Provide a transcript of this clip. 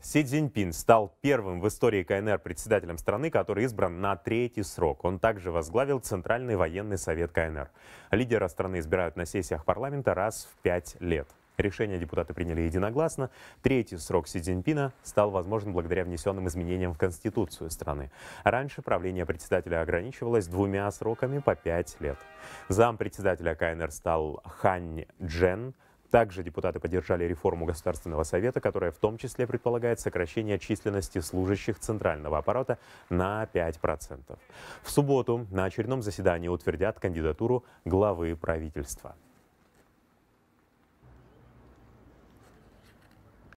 Си Цзиньпин стал первым в истории КНР председателем страны, который избран на третий срок. Он также возглавил Центральный военный совет КНР. Лидера страны избирают на сессиях парламента раз в пять лет. Решение депутаты приняли единогласно. Третий срок Си Цзиньпина стал возможен благодаря внесенным изменениям в Конституцию страны. Раньше правление председателя ограничивалось двумя сроками по пять лет. Зам председателя КНР стал Хань Джен – также депутаты поддержали реформу Государственного совета, которая в том числе предполагает сокращение численности служащих центрального аппарата на 5%. В субботу на очередном заседании утвердят кандидатуру главы правительства.